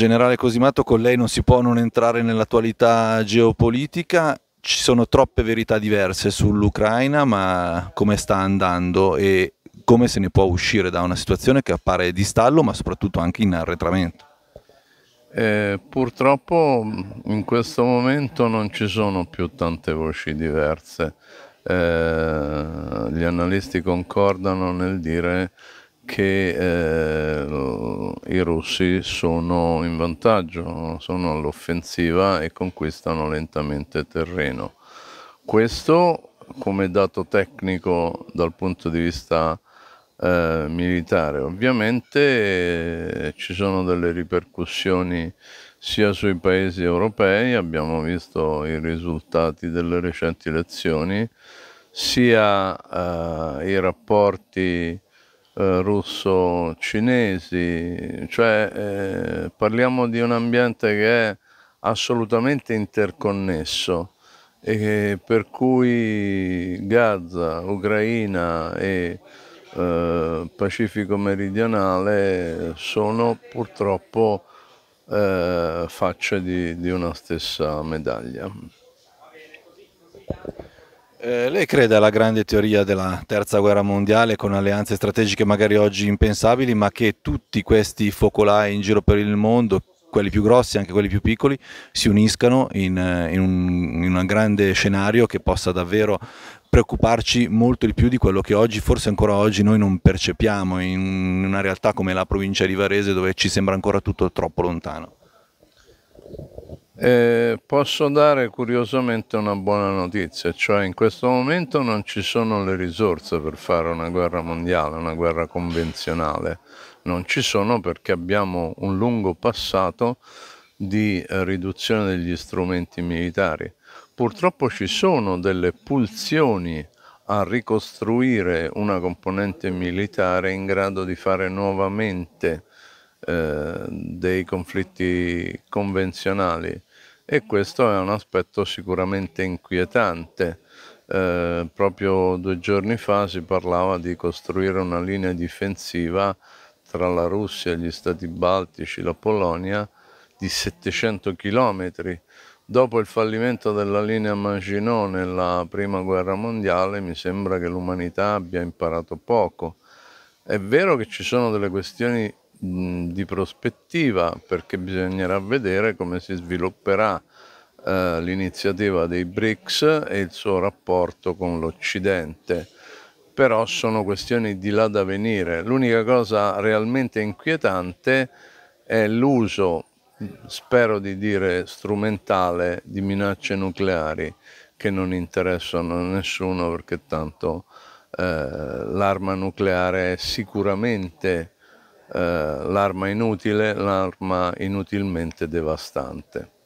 generale Cosimato, con lei non si può non entrare nell'attualità geopolitica. Ci sono troppe verità diverse sull'Ucraina, ma come sta andando e come se ne può uscire da una situazione che appare di stallo, ma soprattutto anche in arretramento? Eh, purtroppo mm, in questo momento non ci sono più tante voci diverse. Eh, gli analisti concordano nel dire che eh, i russi sono in vantaggio, sono all'offensiva e conquistano lentamente terreno. Questo come dato tecnico dal punto di vista eh, militare. Ovviamente eh, ci sono delle ripercussioni sia sui paesi europei, abbiamo visto i risultati delle recenti elezioni, sia eh, i rapporti eh, russo-cinesi, cioè eh, parliamo di un ambiente che è assolutamente interconnesso e per cui Gaza, Ucraina e eh, Pacifico meridionale sono purtroppo eh, facce di, di una stessa medaglia. Eh, lei crede alla grande teoria della terza guerra mondiale con alleanze strategiche magari oggi impensabili, ma che tutti questi focolai in giro per il mondo, quelli più grossi anche quelli più piccoli, si uniscano in, eh, in un, in un grande scenario che possa davvero preoccuparci molto di più di quello che oggi, forse ancora oggi, noi non percepiamo in una realtà come la provincia di Varese dove ci sembra ancora tutto troppo lontano. Eh, posso dare curiosamente una buona notizia, cioè in questo momento non ci sono le risorse per fare una guerra mondiale, una guerra convenzionale, non ci sono perché abbiamo un lungo passato di eh, riduzione degli strumenti militari. Purtroppo ci sono delle pulsioni a ricostruire una componente militare in grado di fare nuovamente eh, dei conflitti convenzionali e questo è un aspetto sicuramente inquietante. Eh, proprio due giorni fa si parlava di costruire una linea difensiva tra la Russia, gli Stati Baltici, la Polonia di 700 chilometri. Dopo il fallimento della linea Maginot nella prima guerra mondiale mi sembra che l'umanità abbia imparato poco. È vero che ci sono delle questioni di prospettiva perché bisognerà vedere come si svilupperà eh, l'iniziativa dei BRICS e il suo rapporto con l'Occidente. Però sono questioni di là da venire. L'unica cosa realmente inquietante è l'uso, spero di dire strumentale, di minacce nucleari che non interessano a nessuno perché tanto eh, l'arma nucleare è sicuramente eh, l'arma inutile, l'arma inutilmente devastante.